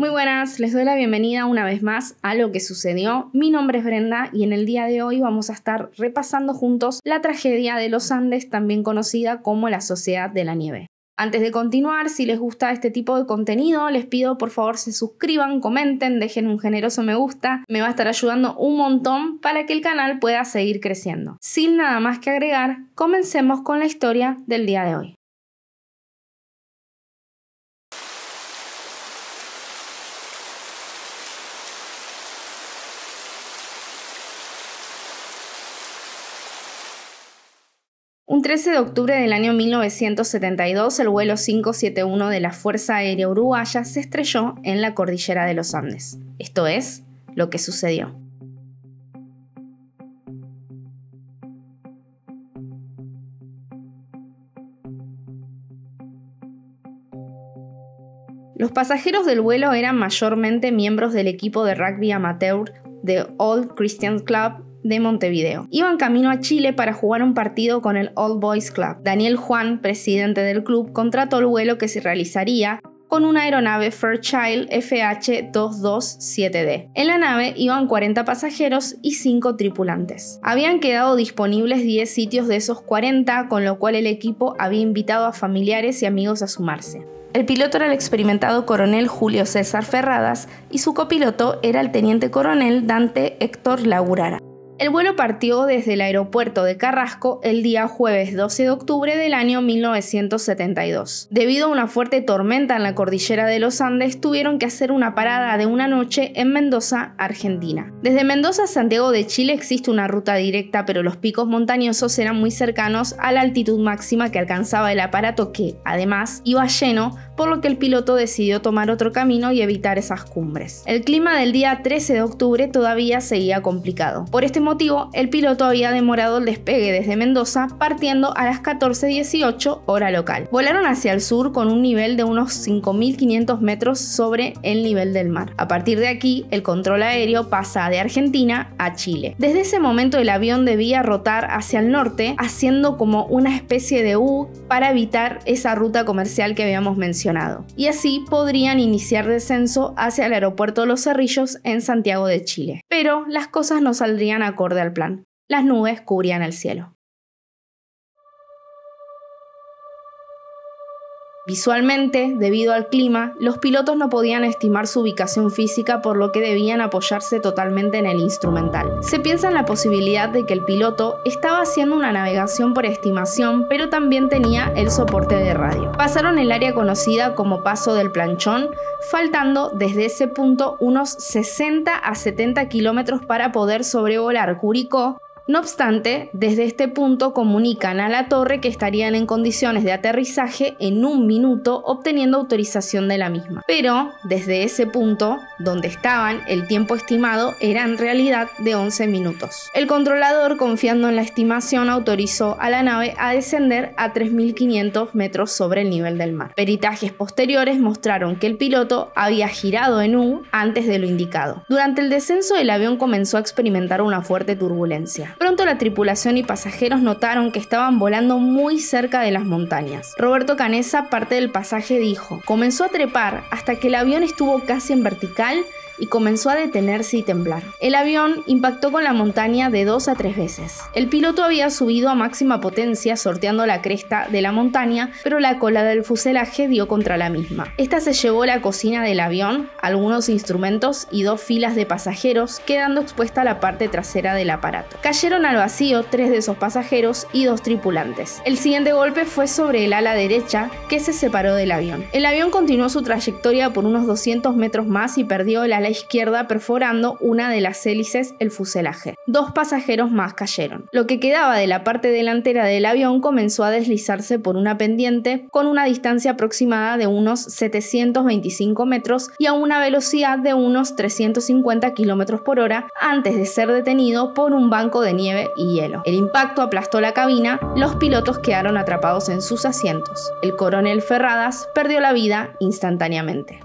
Muy buenas, les doy la bienvenida una vez más a lo que sucedió. Mi nombre es Brenda y en el día de hoy vamos a estar repasando juntos la tragedia de los Andes, también conocida como la Sociedad de la Nieve. Antes de continuar, si les gusta este tipo de contenido, les pido por favor se suscriban, comenten, dejen un generoso me gusta, me va a estar ayudando un montón para que el canal pueda seguir creciendo. Sin nada más que agregar, comencemos con la historia del día de hoy. Un 13 de octubre del año 1972, el vuelo 571 de la Fuerza Aérea Uruguaya se estrelló en la cordillera de los Andes. Esto es lo que sucedió. Los pasajeros del vuelo eran mayormente miembros del equipo de rugby amateur de Old Christian Club de Montevideo. Iban camino a Chile para jugar un partido con el Old Boys Club. Daniel Juan, presidente del club, contrató el vuelo que se realizaría con una aeronave Fairchild FH-227D. En la nave iban 40 pasajeros y 5 tripulantes. Habían quedado disponibles 10 sitios de esos 40, con lo cual el equipo había invitado a familiares y amigos a sumarse. El piloto era el experimentado coronel Julio César Ferradas y su copiloto era el teniente coronel Dante Héctor Lagurara. El vuelo partió desde el aeropuerto de Carrasco el día jueves 12 de octubre del año 1972. Debido a una fuerte tormenta en la cordillera de los Andes, tuvieron que hacer una parada de una noche en Mendoza, Argentina. Desde Mendoza a Santiago de Chile existe una ruta directa, pero los picos montañosos eran muy cercanos a la altitud máxima que alcanzaba el aparato que, además, iba lleno, por lo que el piloto decidió tomar otro camino y evitar esas cumbres. El clima del día 13 de octubre todavía seguía complicado. Por este motivo, el piloto había demorado el despegue desde Mendoza, partiendo a las 14.18 hora local. Volaron hacia el sur con un nivel de unos 5.500 metros sobre el nivel del mar. A partir de aquí, el control aéreo pasa de Argentina a Chile. Desde ese momento, el avión debía rotar hacia el norte, haciendo como una especie de U para evitar esa ruta comercial que habíamos mencionado. Y así podrían iniciar descenso hacia el aeropuerto Los Cerrillos en Santiago de Chile. Pero las cosas no saldrían a acorde al plan. Las nubes cubrían el cielo. Visualmente, debido al clima, los pilotos no podían estimar su ubicación física por lo que debían apoyarse totalmente en el instrumental. Se piensa en la posibilidad de que el piloto estaba haciendo una navegación por estimación, pero también tenía el soporte de radio. Pasaron el área conocida como Paso del Planchón, faltando desde ese punto unos 60 a 70 kilómetros para poder sobrevolar Curicó no obstante, desde este punto comunican a la torre que estarían en condiciones de aterrizaje en un minuto obteniendo autorización de la misma. Pero desde ese punto, donde estaban, el tiempo estimado era en realidad de 11 minutos. El controlador, confiando en la estimación, autorizó a la nave a descender a 3.500 metros sobre el nivel del mar. Peritajes posteriores mostraron que el piloto había girado en U antes de lo indicado. Durante el descenso, el avión comenzó a experimentar una fuerte turbulencia. Pronto la tripulación y pasajeros notaron que estaban volando muy cerca de las montañas. Roberto Canesa, parte del pasaje, dijo, comenzó a trepar hasta que el avión estuvo casi en vertical y comenzó a detenerse y temblar. El avión impactó con la montaña de dos a tres veces. El piloto había subido a máxima potencia sorteando la cresta de la montaña, pero la cola del fuselaje dio contra la misma. Esta se llevó la cocina del avión, algunos instrumentos y dos filas de pasajeros, quedando expuesta la parte trasera del aparato. Cayeron al vacío tres de esos pasajeros y dos tripulantes. El siguiente golpe fue sobre el ala derecha, que se separó del avión. El avión continuó su trayectoria por unos 200 metros más y perdió el ala izquierda perforando una de las hélices el fuselaje. Dos pasajeros más cayeron. Lo que quedaba de la parte delantera del avión comenzó a deslizarse por una pendiente con una distancia aproximada de unos 725 metros y a una velocidad de unos 350 km por hora antes de ser detenido por un banco de nieve y hielo. El impacto aplastó la cabina, los pilotos quedaron atrapados en sus asientos. El coronel Ferradas perdió la vida instantáneamente.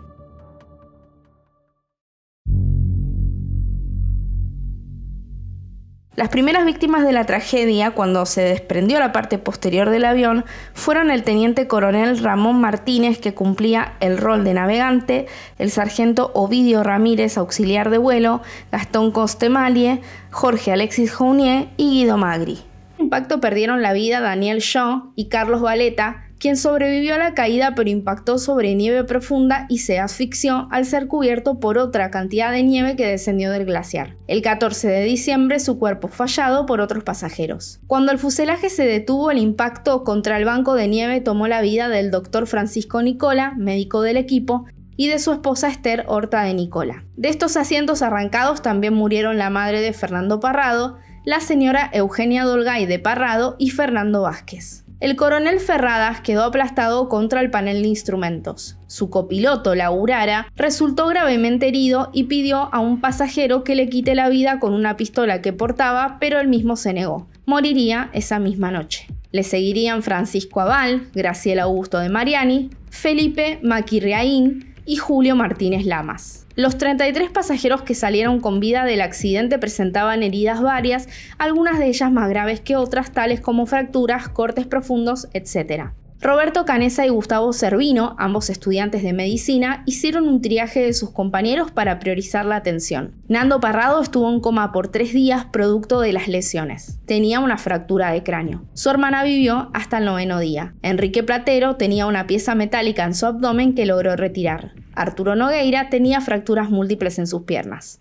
Las primeras víctimas de la tragedia, cuando se desprendió la parte posterior del avión, fueron el teniente coronel Ramón Martínez, que cumplía el rol de navegante, el sargento Ovidio Ramírez, auxiliar de vuelo, Gastón Costemalie, Jorge Alexis Jaunier y Guido Magri. En impacto perdieron la vida Daniel Shaw y Carlos Valeta, quien sobrevivió a la caída pero impactó sobre nieve profunda y se asfixió al ser cubierto por otra cantidad de nieve que descendió del glaciar. El 14 de diciembre su cuerpo fue hallado por otros pasajeros. Cuando el fuselaje se detuvo, el impacto contra el banco de nieve tomó la vida del doctor Francisco Nicola, médico del equipo, y de su esposa Esther Horta de Nicola. De estos asientos arrancados también murieron la madre de Fernando Parrado, la señora Eugenia Dolgay de Parrado y Fernando Vázquez. El coronel Ferradas quedó aplastado contra el panel de instrumentos. Su copiloto, Laurara, resultó gravemente herido y pidió a un pasajero que le quite la vida con una pistola que portaba, pero él mismo se negó. Moriría esa misma noche. Le seguirían Francisco Abal, Graciela Augusto de Mariani, Felipe Maquirreaín y Julio Martínez Lamas. Los 33 pasajeros que salieron con vida del accidente presentaban heridas varias, algunas de ellas más graves que otras, tales como fracturas, cortes profundos, etc. Roberto Canesa y Gustavo Servino, ambos estudiantes de medicina, hicieron un triaje de sus compañeros para priorizar la atención. Nando Parrado estuvo en coma por tres días producto de las lesiones. Tenía una fractura de cráneo. Su hermana vivió hasta el noveno día. Enrique Platero tenía una pieza metálica en su abdomen que logró retirar. Arturo Nogueira tenía fracturas múltiples en sus piernas.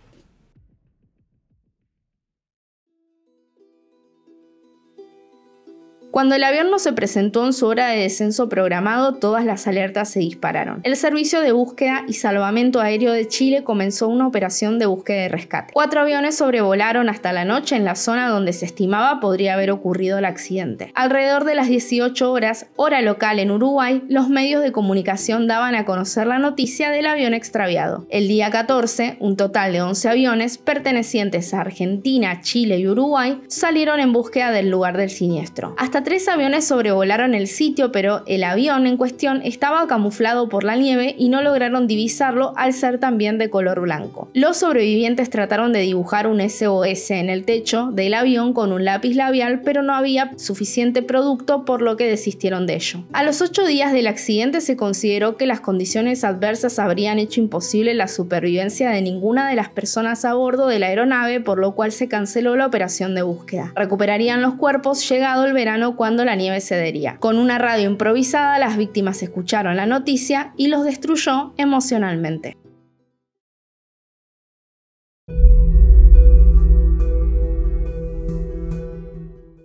Cuando el avión no se presentó en su hora de descenso programado, todas las alertas se dispararon. El Servicio de Búsqueda y Salvamento Aéreo de Chile comenzó una operación de búsqueda y rescate. Cuatro aviones sobrevolaron hasta la noche en la zona donde se estimaba podría haber ocurrido el accidente. Alrededor de las 18 horas, hora local en Uruguay, los medios de comunicación daban a conocer la noticia del avión extraviado. El día 14, un total de 11 aviones pertenecientes a Argentina, Chile y Uruguay salieron en búsqueda del lugar del siniestro. Hasta tres aviones sobrevolaron el sitio, pero el avión en cuestión estaba camuflado por la nieve y no lograron divisarlo al ser también de color blanco. Los sobrevivientes trataron de dibujar un SOS en el techo del avión con un lápiz labial, pero no había suficiente producto por lo que desistieron de ello. A los ocho días del accidente se consideró que las condiciones adversas habrían hecho imposible la supervivencia de ninguna de las personas a bordo de la aeronave, por lo cual se canceló la operación de búsqueda. Recuperarían los cuerpos llegado el verano cuando la nieve cedería. Con una radio improvisada, las víctimas escucharon la noticia y los destruyó emocionalmente.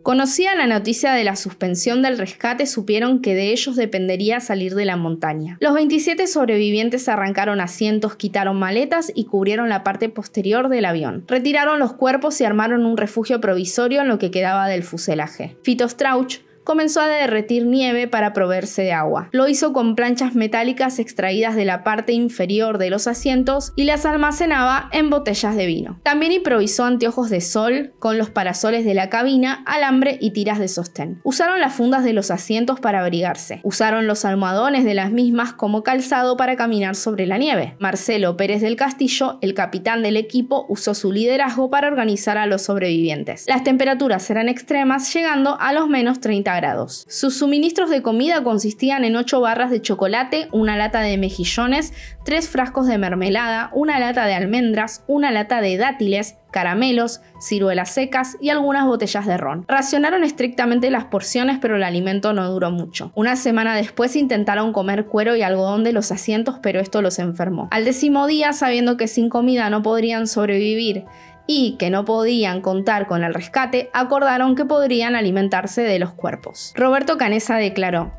Conocida la noticia de la suspensión del rescate, supieron que de ellos dependería salir de la montaña. Los 27 sobrevivientes arrancaron asientos, quitaron maletas y cubrieron la parte posterior del avión. Retiraron los cuerpos y armaron un refugio provisorio en lo que quedaba del fuselaje. Fito Strauch, comenzó a derretir nieve para proveerse de agua. Lo hizo con planchas metálicas extraídas de la parte inferior de los asientos y las almacenaba en botellas de vino. También improvisó anteojos de sol con los parasoles de la cabina, alambre y tiras de sostén. Usaron las fundas de los asientos para abrigarse. Usaron los almohadones de las mismas como calzado para caminar sobre la nieve. Marcelo Pérez del Castillo, el capitán del equipo, usó su liderazgo para organizar a los sobrevivientes. Las temperaturas eran extremas, llegando a los menos 30 grados sus suministros de comida consistían en 8 barras de chocolate, una lata de mejillones, 3 frascos de mermelada, una lata de almendras, una lata de dátiles, caramelos, ciruelas secas y algunas botellas de ron. Racionaron estrictamente las porciones, pero el alimento no duró mucho. Una semana después intentaron comer cuero y algodón de los asientos, pero esto los enfermó. Al décimo día, sabiendo que sin comida no podrían sobrevivir y que no podían contar con el rescate, acordaron que podrían alimentarse de los cuerpos. Roberto Canesa declaró,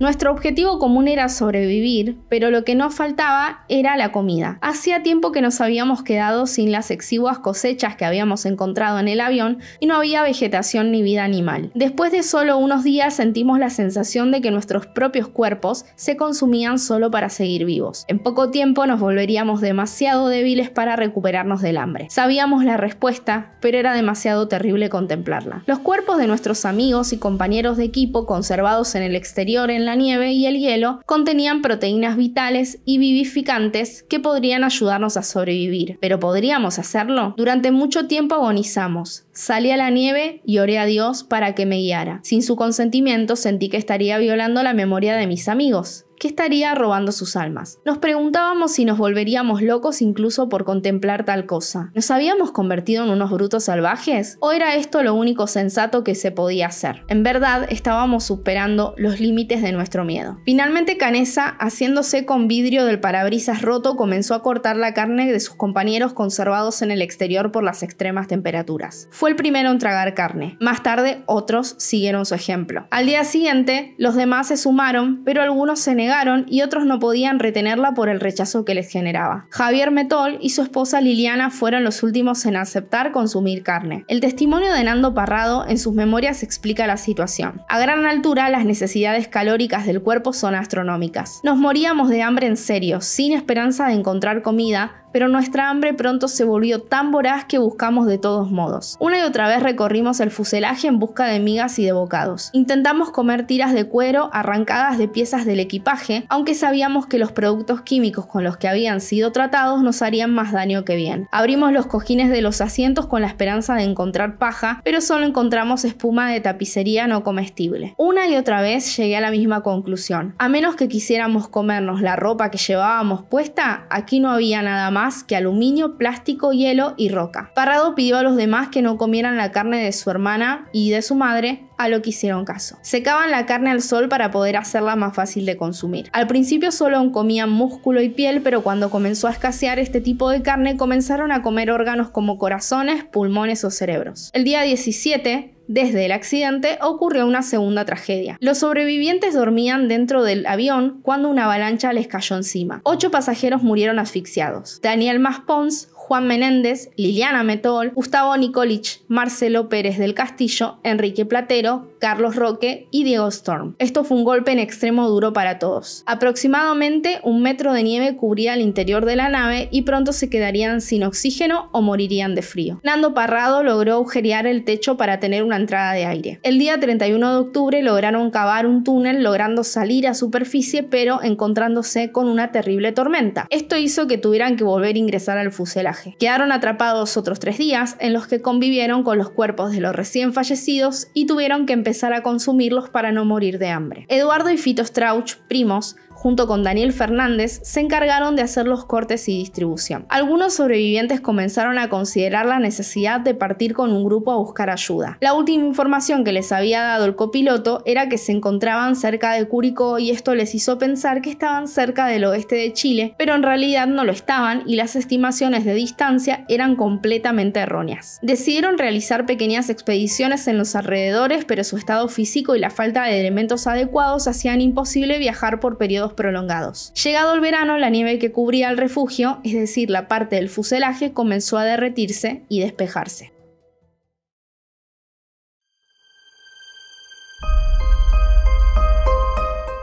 nuestro objetivo común era sobrevivir, pero lo que nos faltaba era la comida. Hacía tiempo que nos habíamos quedado sin las exiguas cosechas que habíamos encontrado en el avión y no había vegetación ni vida animal. Después de solo unos días sentimos la sensación de que nuestros propios cuerpos se consumían solo para seguir vivos. En poco tiempo nos volveríamos demasiado débiles para recuperarnos del hambre. Sabíamos la respuesta, pero era demasiado terrible contemplarla. Los cuerpos de nuestros amigos y compañeros de equipo conservados en el exterior en la nieve y el hielo contenían proteínas vitales y vivificantes que podrían ayudarnos a sobrevivir. ¿Pero podríamos hacerlo? Durante mucho tiempo agonizamos, Salí a la nieve y oré a Dios para que me guiara. Sin su consentimiento sentí que estaría violando la memoria de mis amigos, que estaría robando sus almas. Nos preguntábamos si nos volveríamos locos incluso por contemplar tal cosa. ¿Nos habíamos convertido en unos brutos salvajes? ¿O era esto lo único sensato que se podía hacer? En verdad, estábamos superando los límites de nuestro miedo. Finalmente, Canesa, haciéndose con vidrio del parabrisas roto, comenzó a cortar la carne de sus compañeros conservados en el exterior por las extremas temperaturas el primero en tragar carne. Más tarde, otros siguieron su ejemplo. Al día siguiente, los demás se sumaron, pero algunos se negaron y otros no podían retenerla por el rechazo que les generaba. Javier Metol y su esposa Liliana fueron los últimos en aceptar consumir carne. El testimonio de Nando Parrado en sus memorias explica la situación. A gran altura, las necesidades calóricas del cuerpo son astronómicas. Nos moríamos de hambre en serio, sin esperanza de encontrar comida, pero nuestra hambre pronto se volvió tan voraz que buscamos de todos modos. Una y otra vez recorrimos el fuselaje en busca de migas y de bocados. Intentamos comer tiras de cuero arrancadas de piezas del equipaje, aunque sabíamos que los productos químicos con los que habían sido tratados nos harían más daño que bien. Abrimos los cojines de los asientos con la esperanza de encontrar paja, pero solo encontramos espuma de tapicería no comestible. Una y otra vez llegué a la misma conclusión. A menos que quisiéramos comernos la ropa que llevábamos puesta, aquí no había nada más más que aluminio, plástico, hielo y roca. Parrado pidió a los demás que no comieran la carne de su hermana y de su madre, a lo que hicieron caso. Secaban la carne al sol para poder hacerla más fácil de consumir. Al principio solo comían músculo y piel, pero cuando comenzó a escasear este tipo de carne comenzaron a comer órganos como corazones, pulmones o cerebros. El día 17, desde el accidente ocurrió una segunda tragedia. Los sobrevivientes dormían dentro del avión cuando una avalancha les cayó encima. Ocho pasajeros murieron asfixiados. Daniel Maspons, Juan Menéndez, Liliana Metol, Gustavo Nicolich, Marcelo Pérez del Castillo, Enrique Platero, Carlos Roque y Diego Storm. Esto fue un golpe en extremo duro para todos. Aproximadamente un metro de nieve cubría el interior de la nave y pronto se quedarían sin oxígeno o morirían de frío. Nando Parrado logró agujerear el techo para tener una entrada de aire. El día 31 de octubre lograron cavar un túnel logrando salir a superficie pero encontrándose con una terrible tormenta. Esto hizo que tuvieran que volver a ingresar al fuselaje. Quedaron atrapados otros tres días en los que convivieron con los cuerpos de los recién fallecidos y tuvieron que empezar a consumirlos para no morir de hambre. Eduardo y Fito Strauch, primos, junto con Daniel Fernández, se encargaron de hacer los cortes y distribución. Algunos sobrevivientes comenzaron a considerar la necesidad de partir con un grupo a buscar ayuda. La última información que les había dado el copiloto era que se encontraban cerca de Curicó y esto les hizo pensar que estaban cerca del oeste de Chile, pero en realidad no lo estaban y las estimaciones de distancia eran completamente erróneas. Decidieron realizar pequeñas expediciones en los alrededores, pero su estado físico y la falta de elementos adecuados hacían imposible viajar por periodos prolongados. Llegado el verano, la nieve que cubría el refugio, es decir, la parte del fuselaje, comenzó a derretirse y despejarse.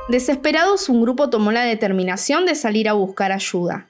Desesperados, un grupo tomó la determinación de salir a buscar ayuda.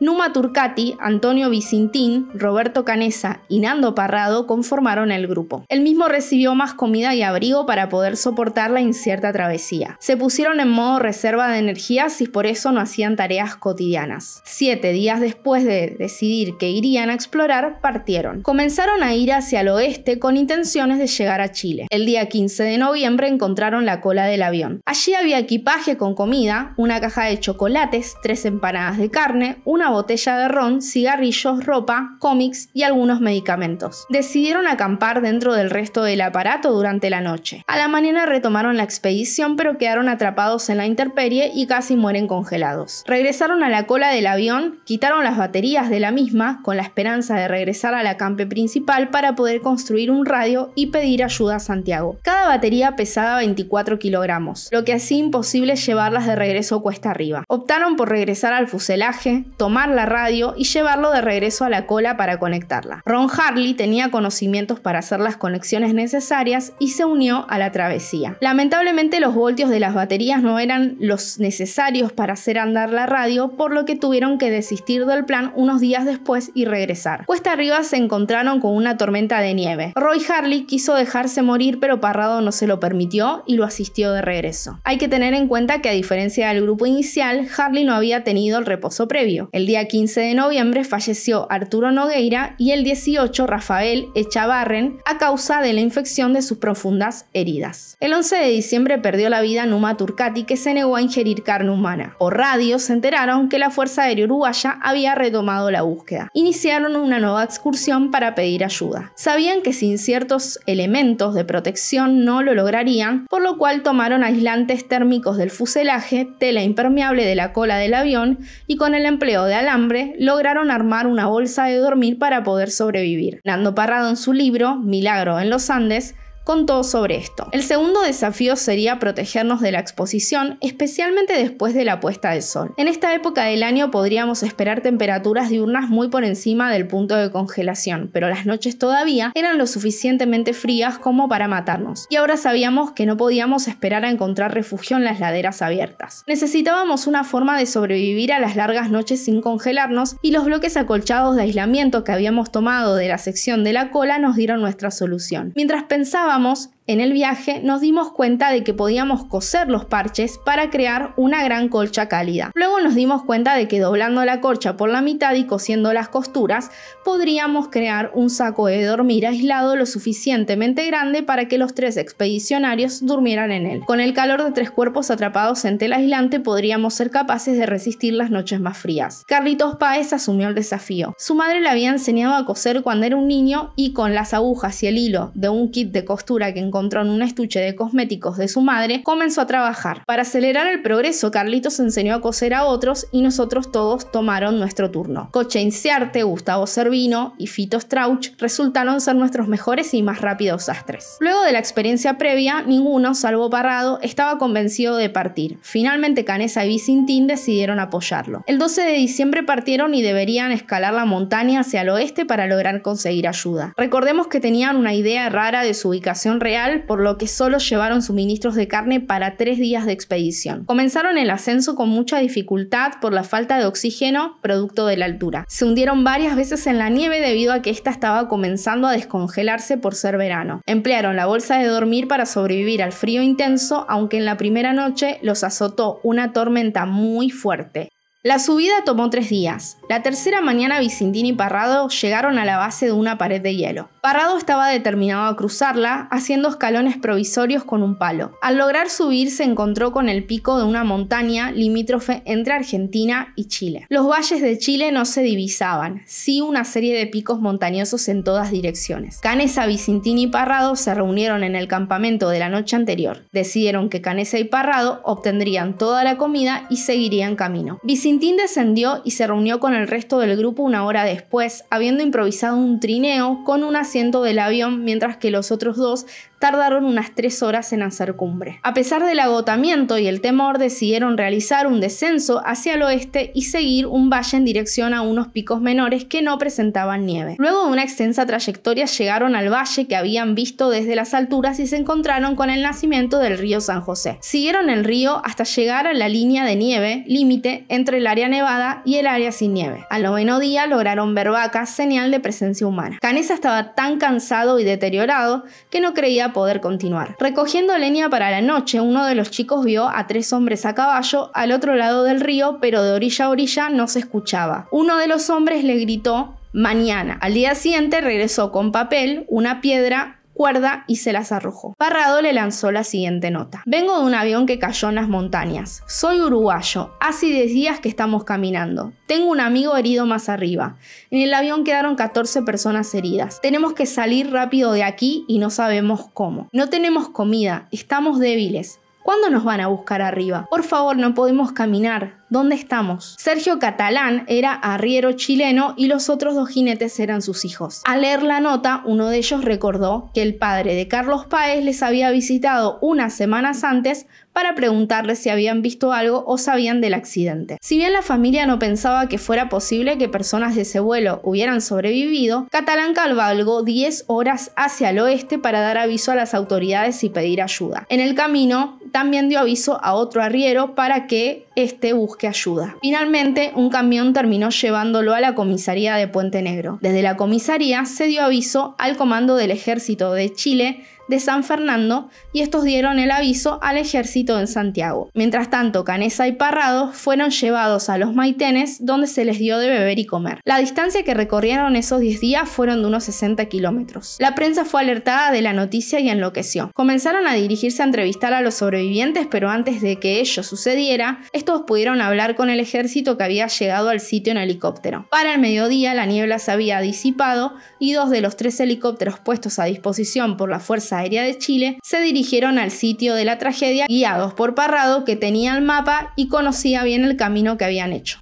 Numa Turcati, Antonio Vicintín, Roberto Canesa y Nando Parrado conformaron el grupo. El mismo recibió más comida y abrigo para poder soportar la incierta travesía. Se pusieron en modo reserva de energías y por eso no hacían tareas cotidianas. Siete días después de decidir que irían a explorar, partieron. Comenzaron a ir hacia el oeste con intenciones de llegar a Chile. El día 15 de noviembre encontraron la cola del avión. Allí había equipaje con comida, una caja de chocolates, tres empanadas de carne, una botella de ron, cigarrillos, ropa, cómics y algunos medicamentos. Decidieron acampar dentro del resto del aparato durante la noche. A la mañana retomaron la expedición pero quedaron atrapados en la intemperie y casi mueren congelados. Regresaron a la cola del avión, quitaron las baterías de la misma con la esperanza de regresar a la campe principal para poder construir un radio y pedir ayuda a Santiago. Cada batería pesaba 24 kilogramos, lo que hacía imposible llevarlas de regreso cuesta arriba. Optaron por regresar al fuselaje, tomar la radio y llevarlo de regreso a la cola para conectarla. Ron Harley tenía conocimientos para hacer las conexiones necesarias y se unió a la travesía. Lamentablemente los voltios de las baterías no eran los necesarios para hacer andar la radio, por lo que tuvieron que desistir del plan unos días después y regresar. Cuesta arriba se encontraron con una tormenta de nieve. Roy Harley quiso dejarse morir pero Parrado no se lo permitió y lo asistió de regreso. Hay que tener en cuenta que a diferencia del grupo inicial, Harley no había tenido el reposo previo. El día 15 de noviembre falleció Arturo Nogueira y el 18 Rafael Echavarren a causa de la infección de sus profundas heridas. El 11 de diciembre perdió la vida Numa Turcati que se negó a ingerir carne humana. Por radio se enteraron que la Fuerza Aérea Uruguaya había retomado la búsqueda. Iniciaron una nueva excursión para pedir ayuda. Sabían que sin ciertos elementos de protección no lo lograrían, por lo cual tomaron aislantes térmicos del fuselaje, tela impermeable de la cola del avión y con el empleo de alambre, lograron armar una bolsa de dormir para poder sobrevivir. Nando Parrado en su libro Milagro en los Andes contó sobre esto. El segundo desafío sería protegernos de la exposición, especialmente después de la puesta del sol. En esta época del año podríamos esperar temperaturas diurnas muy por encima del punto de congelación, pero las noches todavía eran lo suficientemente frías como para matarnos. Y ahora sabíamos que no podíamos esperar a encontrar refugio en las laderas abiertas. Necesitábamos una forma de sobrevivir a las largas noches sin congelarnos y los bloques acolchados de aislamiento que habíamos tomado de la sección de la cola nos dieron nuestra solución. Mientras pensaba Vamos. En el viaje nos dimos cuenta de que podíamos coser los parches para crear una gran colcha cálida. Luego nos dimos cuenta de que doblando la colcha por la mitad y cosiendo las costuras, podríamos crear un saco de dormir aislado lo suficientemente grande para que los tres expedicionarios durmieran en él. Con el calor de tres cuerpos atrapados en tela aislante podríamos ser capaces de resistir las noches más frías. Carlitos Páez asumió el desafío. Su madre le había enseñado a coser cuando era un niño y con las agujas y el hilo de un kit de costura que encontró encontró en un estuche de cosméticos de su madre, comenzó a trabajar. Para acelerar el progreso, Carlitos enseñó a coser a otros y nosotros todos tomaron nuestro turno. Coche Inciarte, Gustavo Servino y Fito Strauch resultaron ser nuestros mejores y más rápidos astres. Luego de la experiencia previa, ninguno, salvo Parrado, estaba convencido de partir. Finalmente Canesa y Vicintín decidieron apoyarlo. El 12 de diciembre partieron y deberían escalar la montaña hacia el oeste para lograr conseguir ayuda. Recordemos que tenían una idea rara de su ubicación real por lo que solo llevaron suministros de carne para tres días de expedición. Comenzaron el ascenso con mucha dificultad por la falta de oxígeno producto de la altura. Se hundieron varias veces en la nieve debido a que esta estaba comenzando a descongelarse por ser verano. Emplearon la bolsa de dormir para sobrevivir al frío intenso, aunque en la primera noche los azotó una tormenta muy fuerte. La subida tomó tres días. La tercera mañana Vicentini y Parrado llegaron a la base de una pared de hielo. Parrado estaba determinado a cruzarla, haciendo escalones provisorios con un palo. Al lograr subir se encontró con el pico de una montaña limítrofe entre Argentina y Chile. Los valles de Chile no se divisaban, sí una serie de picos montañosos en todas direcciones. Canesa, Vicentín y Parrado se reunieron en el campamento de la noche anterior. Decidieron que Canesa y Parrado obtendrían toda la comida y seguirían camino. Tintín descendió y se reunió con el resto del grupo una hora después, habiendo improvisado un trineo con un asiento del avión mientras que los otros dos tardaron unas tres horas en hacer cumbre. A pesar del agotamiento y el temor, decidieron realizar un descenso hacia el oeste y seguir un valle en dirección a unos picos menores que no presentaban nieve. Luego de una extensa trayectoria llegaron al valle que habían visto desde las alturas y se encontraron con el nacimiento del río San José. Siguieron el río hasta llegar a la línea de nieve, límite entre el área nevada y el área sin nieve. Al noveno día lograron ver vacas, señal de presencia humana. Canesa estaba tan cansado y deteriorado que no creía poder continuar. Recogiendo leña para la noche, uno de los chicos vio a tres hombres a caballo al otro lado del río, pero de orilla a orilla no se escuchaba. Uno de los hombres le gritó mañana. Al día siguiente regresó con papel, una piedra cuerda y se las arrojó. Parrado le lanzó la siguiente nota. Vengo de un avión que cayó en las montañas. Soy uruguayo. Hace 10 días que estamos caminando. Tengo un amigo herido más arriba. En el avión quedaron 14 personas heridas. Tenemos que salir rápido de aquí y no sabemos cómo. No tenemos comida. Estamos débiles. ¿Cuándo nos van a buscar arriba? Por favor, no podemos caminar. ¿Dónde estamos? Sergio Catalán era arriero chileno y los otros dos jinetes eran sus hijos. Al leer la nota, uno de ellos recordó que el padre de Carlos Páez les había visitado unas semanas antes para preguntarle si habían visto algo o sabían del accidente. Si bien la familia no pensaba que fuera posible que personas de ese vuelo hubieran sobrevivido, Catalán cabalgó 10 horas hacia el oeste para dar aviso a las autoridades y pedir ayuda. En el camino, también dio aviso a otro arriero para que este busque que ayuda. Finalmente, un camión terminó llevándolo a la comisaría de Puente Negro. Desde la comisaría se dio aviso al comando del ejército de Chile de San Fernando y estos dieron el aviso al ejército en Santiago. Mientras tanto, Canesa y Parrado fueron llevados a los maitenes donde se les dio de beber y comer. La distancia que recorrieron esos 10 días fueron de unos 60 kilómetros. La prensa fue alertada de la noticia y enloqueció. Comenzaron a dirigirse a entrevistar a los sobrevivientes, pero antes de que ello sucediera, estos pudieron hablar con el ejército que había llegado al sitio en helicóptero. Para el mediodía la niebla se había disipado y dos de los tres helicópteros puestos a disposición por la Fuerza Aérea de Chile, se dirigieron al sitio de la tragedia guiados por Parrado, que tenía el mapa y conocía bien el camino que habían hecho.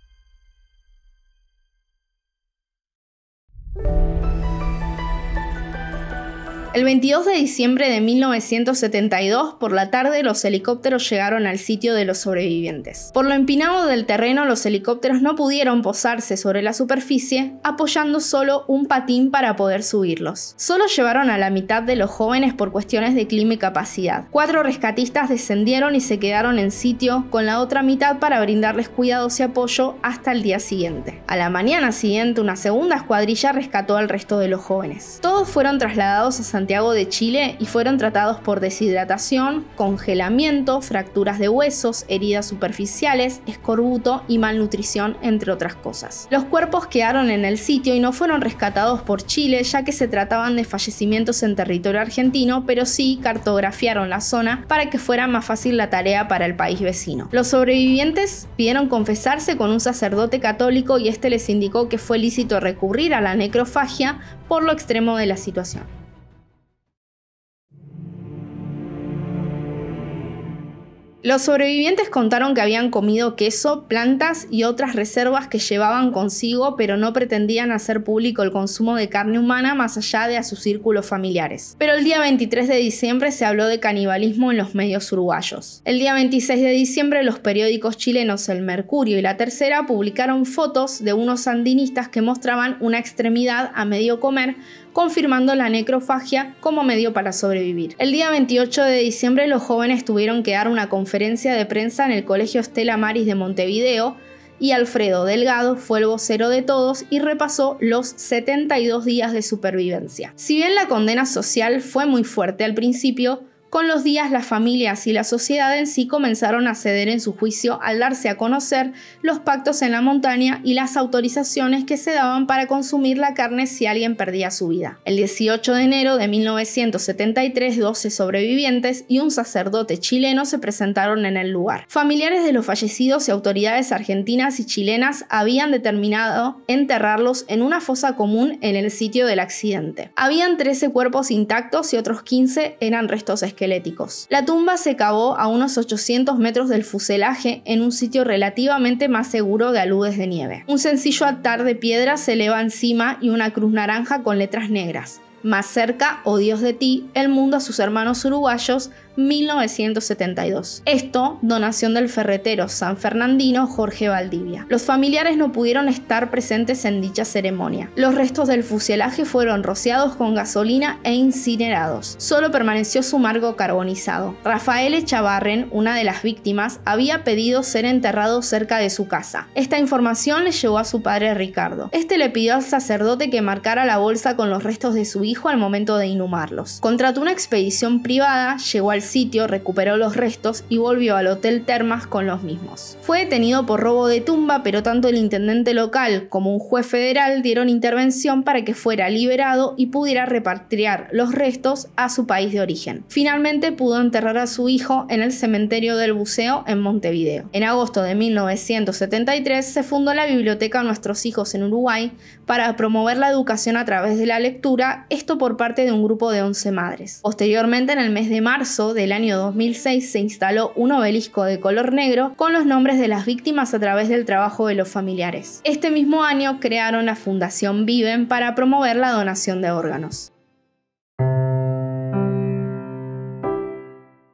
El 22 de diciembre de 1972, por la tarde, los helicópteros llegaron al sitio de los sobrevivientes. Por lo empinado del terreno, los helicópteros no pudieron posarse sobre la superficie, apoyando solo un patín para poder subirlos. Solo llevaron a la mitad de los jóvenes por cuestiones de clima y capacidad. Cuatro rescatistas descendieron y se quedaron en sitio con la otra mitad para brindarles cuidados y apoyo hasta el día siguiente. A la mañana siguiente, una segunda escuadrilla rescató al resto de los jóvenes. Todos fueron trasladados a San Santiago de Chile y fueron tratados por deshidratación, congelamiento, fracturas de huesos, heridas superficiales, escorbuto y malnutrición, entre otras cosas. Los cuerpos quedaron en el sitio y no fueron rescatados por Chile ya que se trataban de fallecimientos en territorio argentino, pero sí cartografiaron la zona para que fuera más fácil la tarea para el país vecino. Los sobrevivientes pidieron confesarse con un sacerdote católico y este les indicó que fue lícito recurrir a la necrofagia por lo extremo de la situación. Los sobrevivientes contaron que habían comido queso, plantas y otras reservas que llevaban consigo, pero no pretendían hacer público el consumo de carne humana más allá de a sus círculos familiares. Pero el día 23 de diciembre se habló de canibalismo en los medios uruguayos. El día 26 de diciembre los periódicos chilenos El Mercurio y La Tercera publicaron fotos de unos sandinistas que mostraban una extremidad a medio comer confirmando la necrofagia como medio para sobrevivir. El día 28 de diciembre los jóvenes tuvieron que dar una conferencia de prensa en el Colegio Estela Maris de Montevideo y Alfredo Delgado fue el vocero de todos y repasó los 72 días de supervivencia. Si bien la condena social fue muy fuerte al principio, con los días, las familias y la sociedad en sí comenzaron a ceder en su juicio al darse a conocer los pactos en la montaña y las autorizaciones que se daban para consumir la carne si alguien perdía su vida. El 18 de enero de 1973, 12 sobrevivientes y un sacerdote chileno se presentaron en el lugar. Familiares de los fallecidos y autoridades argentinas y chilenas habían determinado enterrarlos en una fosa común en el sitio del accidente. Habían 13 cuerpos intactos y otros 15 eran restos escritos. La tumba se cavó a unos 800 metros del fuselaje en un sitio relativamente más seguro de aludes de nieve. Un sencillo altar de piedra se eleva encima y una cruz naranja con letras negras. Más cerca, oh Dios de ti, el mundo a sus hermanos uruguayos 1972. Esto, donación del ferretero san fernandino Jorge Valdivia. Los familiares no pudieron estar presentes en dicha ceremonia. Los restos del fuselaje fueron rociados con gasolina e incinerados. Solo permaneció su marco carbonizado. Rafael Echavarren, una de las víctimas, había pedido ser enterrado cerca de su casa. Esta información le llegó a su padre Ricardo. Este le pidió al sacerdote que marcara la bolsa con los restos de su hijo al momento de inhumarlos. Contrató una expedición privada, llegó al sitio, recuperó los restos y volvió al Hotel Termas con los mismos. Fue detenido por robo de tumba, pero tanto el intendente local como un juez federal dieron intervención para que fuera liberado y pudiera repatriar los restos a su país de origen. Finalmente pudo enterrar a su hijo en el cementerio del buceo en Montevideo. En agosto de 1973 se fundó la biblioteca Nuestros Hijos en Uruguay para promover la educación a través de la lectura, esto por parte de un grupo de 11 madres. Posteriormente, en el mes de marzo del año 2006 se instaló un obelisco de color negro con los nombres de las víctimas a través del trabajo de los familiares. Este mismo año crearon la Fundación Viven para promover la donación de órganos.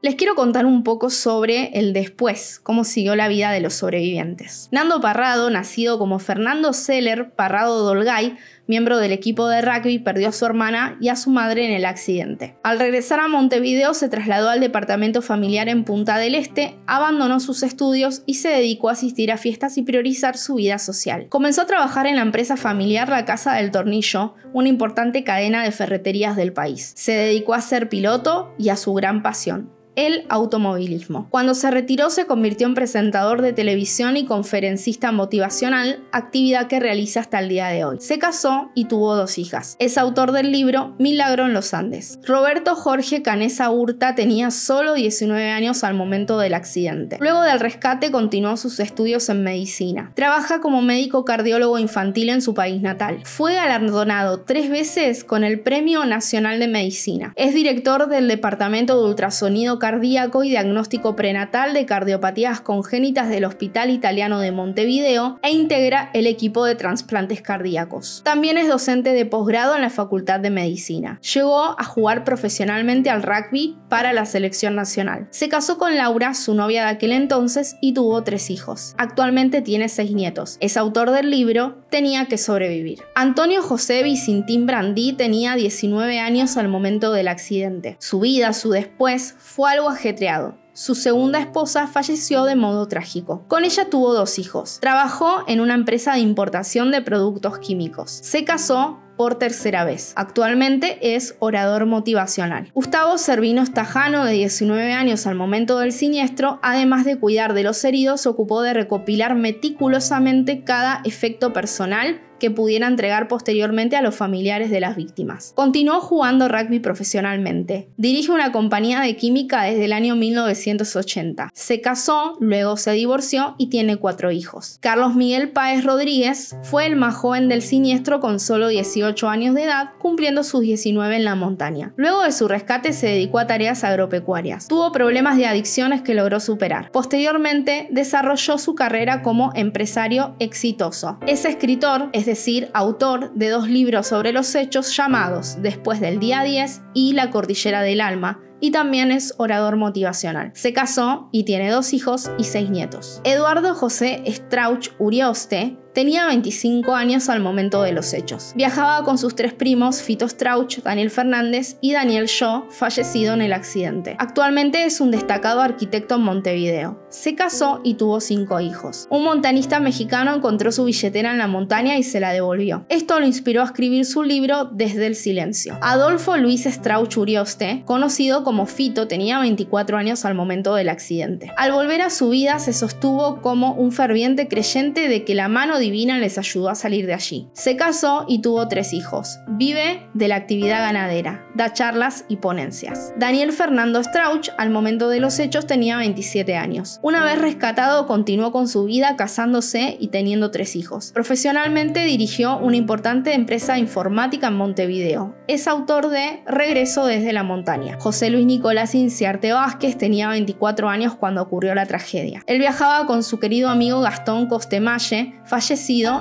Les quiero contar un poco sobre el después, cómo siguió la vida de los sobrevivientes. Nando Parrado, nacido como Fernando Seller Parrado Dolgay, miembro del equipo de rugby, perdió a su hermana y a su madre en el accidente. Al regresar a Montevideo se trasladó al departamento familiar en Punta del Este, abandonó sus estudios y se dedicó a asistir a fiestas y priorizar su vida social. Comenzó a trabajar en la empresa familiar La Casa del Tornillo, una importante cadena de ferreterías del país. Se dedicó a ser piloto y a su gran pasión, el automovilismo. Cuando se retiró se convirtió en presentador de televisión y conferencista motivacional, actividad que realiza hasta el día de hoy. Se casó y tuvo dos hijas. Es autor del libro Milagro en los Andes. Roberto Jorge Canesa Hurta tenía solo 19 años al momento del accidente. Luego del rescate continuó sus estudios en medicina. Trabaja como médico cardiólogo infantil en su país natal. Fue galardonado tres veces con el Premio Nacional de Medicina. Es director del Departamento de Ultrasonido cardíaco y diagnóstico prenatal de cardiopatías congénitas del Hospital Italiano de Montevideo e integra el equipo de trasplantes cardíacos. También es docente de posgrado en la Facultad de Medicina. Llegó a jugar profesionalmente al rugby para la selección nacional. Se casó con Laura, su novia de aquel entonces, y tuvo tres hijos. Actualmente tiene seis nietos. Es autor del libro Tenía que sobrevivir. Antonio José Vicintín Brandí tenía 19 años al momento del accidente. Su vida, su después, fue algo ajetreado. Su segunda esposa falleció de modo trágico. Con ella tuvo dos hijos. Trabajó en una empresa de importación de productos químicos. Se casó por tercera vez. Actualmente es orador motivacional. Gustavo Servino Tajano, de 19 años al momento del siniestro, además de cuidar de los heridos, se ocupó de recopilar meticulosamente cada efecto personal que pudiera entregar posteriormente a los familiares de las víctimas. Continuó jugando rugby profesionalmente. Dirige una compañía de química desde el año 1980. Se casó, luego se divorció y tiene cuatro hijos. Carlos Miguel Páez Rodríguez fue el más joven del siniestro con solo 18 años de edad, cumpliendo sus 19 en la montaña. Luego de su rescate se dedicó a tareas agropecuarias. Tuvo problemas de adicciones que logró superar. Posteriormente desarrolló su carrera como empresario exitoso. Es escritor, es de decir autor de dos libros sobre los hechos llamados Después del día 10 y La Cordillera del Alma, y también es orador motivacional. Se casó y tiene dos hijos y seis nietos. Eduardo José Strauch Urioste Tenía 25 años al momento de los hechos. Viajaba con sus tres primos, Fito Strauch, Daniel Fernández y Daniel Shaw, fallecido en el accidente. Actualmente es un destacado arquitecto en Montevideo. Se casó y tuvo cinco hijos. Un montanista mexicano encontró su billetera en la montaña y se la devolvió. Esto lo inspiró a escribir su libro Desde el Silencio. Adolfo Luis Strauch Urioste, conocido como Fito, tenía 24 años al momento del accidente. Al volver a su vida se sostuvo como un ferviente creyente de que la mano de divina les ayudó a salir de allí. Se casó y tuvo tres hijos. Vive de la actividad ganadera, da charlas y ponencias. Daniel Fernando Strauch, al momento de los hechos, tenía 27 años. Una vez rescatado, continuó con su vida casándose y teniendo tres hijos. Profesionalmente dirigió una importante empresa informática en Montevideo. Es autor de Regreso desde la montaña. José Luis Nicolás Inciarte Vázquez tenía 24 años cuando ocurrió la tragedia. Él viajaba con su querido amigo Gastón Costemalle, fallecido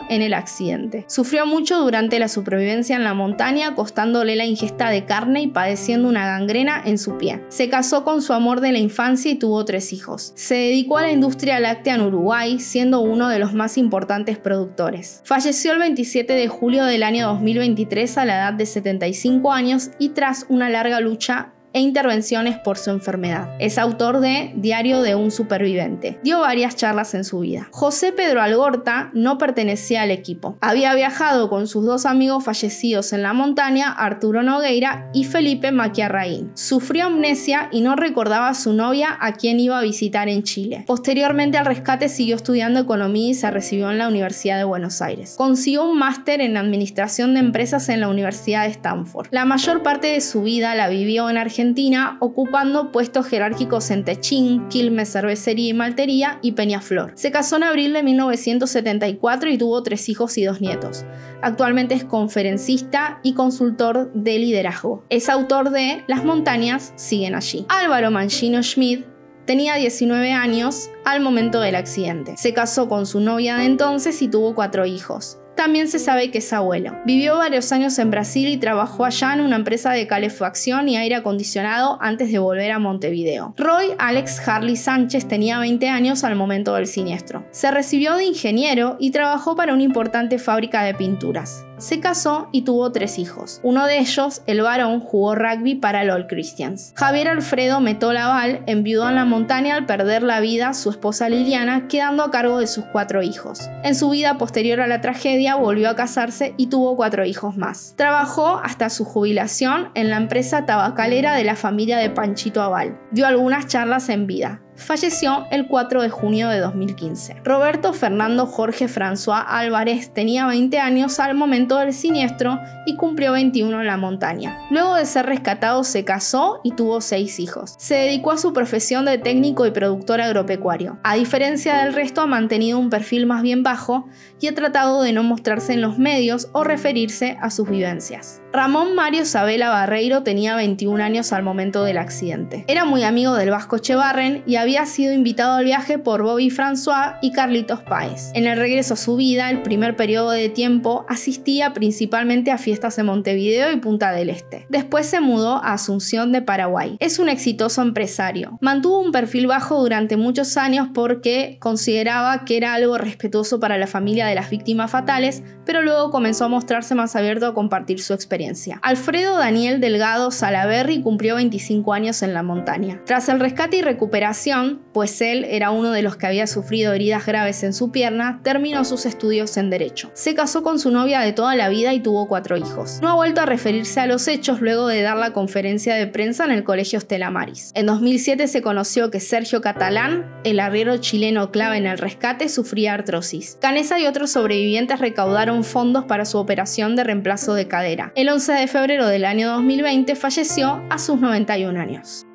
en el accidente. Sufrió mucho durante la supervivencia en la montaña, costándole la ingesta de carne y padeciendo una gangrena en su pie. Se casó con su amor de la infancia y tuvo tres hijos. Se dedicó a la industria láctea en Uruguay, siendo uno de los más importantes productores. Falleció el 27 de julio del año 2023 a la edad de 75 años y tras una larga lucha e intervenciones por su enfermedad. Es autor de Diario de un superviviente. Dio varias charlas en su vida. José Pedro Algorta no pertenecía al equipo. Había viajado con sus dos amigos fallecidos en la montaña, Arturo Nogueira y Felipe Maquiarraín. Sufrió amnesia y no recordaba a su novia a quien iba a visitar en Chile. Posteriormente al rescate siguió estudiando economía y se recibió en la Universidad de Buenos Aires. Consiguió un máster en administración de empresas en la Universidad de Stanford. La mayor parte de su vida la vivió en Argentina Argentina, ocupando puestos jerárquicos en Techín, Quilmes Cervecería y Maltería y Peñaflor. Se casó en abril de 1974 y tuvo tres hijos y dos nietos. Actualmente es conferencista y consultor de liderazgo. Es autor de Las montañas siguen allí. Álvaro Manchino Schmidt Tenía 19 años al momento del accidente. Se casó con su novia de entonces y tuvo cuatro hijos. También se sabe que es abuelo. Vivió varios años en Brasil y trabajó allá en una empresa de calefacción y aire acondicionado antes de volver a Montevideo. Roy Alex Harley Sánchez tenía 20 años al momento del siniestro. Se recibió de ingeniero y trabajó para una importante fábrica de pinturas. Se casó y tuvo tres hijos. Uno de ellos, el varón, jugó rugby para LOL Christians. Javier Alfredo Metolaval enviudó en la montaña al perder la vida su esposa Liliana, quedando a cargo de sus cuatro hijos. En su vida posterior a la tragedia volvió a casarse y tuvo cuatro hijos más. Trabajó hasta su jubilación en la empresa tabacalera de la familia de Panchito Aval. Dio algunas charlas en vida falleció el 4 de junio de 2015. Roberto Fernando Jorge François Álvarez tenía 20 años al momento del siniestro y cumplió 21 en la montaña. Luego de ser rescatado se casó y tuvo seis hijos. Se dedicó a su profesión de técnico y productor agropecuario. A diferencia del resto ha mantenido un perfil más bien bajo y ha tratado de no mostrarse en los medios o referirse a sus vivencias. Ramón Mario Sabela Barreiro tenía 21 años al momento del accidente. Era muy amigo del Vasco Chevarren y había sido invitado al viaje por Bobby François y Carlitos Páez. En el regreso a su vida, el primer periodo de tiempo, asistía principalmente a fiestas en Montevideo y Punta del Este. Después se mudó a Asunción de Paraguay. Es un exitoso empresario. Mantuvo un perfil bajo durante muchos años porque consideraba que era algo respetuoso para la familia de las víctimas fatales, pero luego comenzó a mostrarse más abierto a compartir su experiencia. Alfredo Daniel Delgado Salaberry cumplió 25 años en la montaña. Tras el rescate y recuperación, pues él era uno de los que había sufrido heridas graves en su pierna, terminó sus estudios en Derecho. Se casó con su novia de toda la vida y tuvo cuatro hijos. No ha vuelto a referirse a los hechos luego de dar la conferencia de prensa en el Colegio Estela Maris. En 2007 se conoció que Sergio Catalán, el arriero chileno clave en el rescate, sufría artrosis. Canesa y otros sobrevivientes recaudaron fondos para su operación de reemplazo de cadera. 11 de febrero del año 2020 falleció a sus 91 años.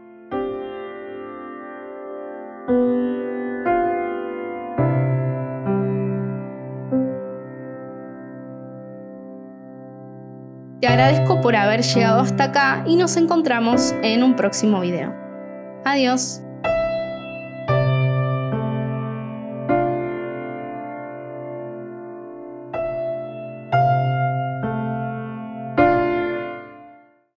Te agradezco por haber llegado hasta acá y nos encontramos en un próximo video. Adiós.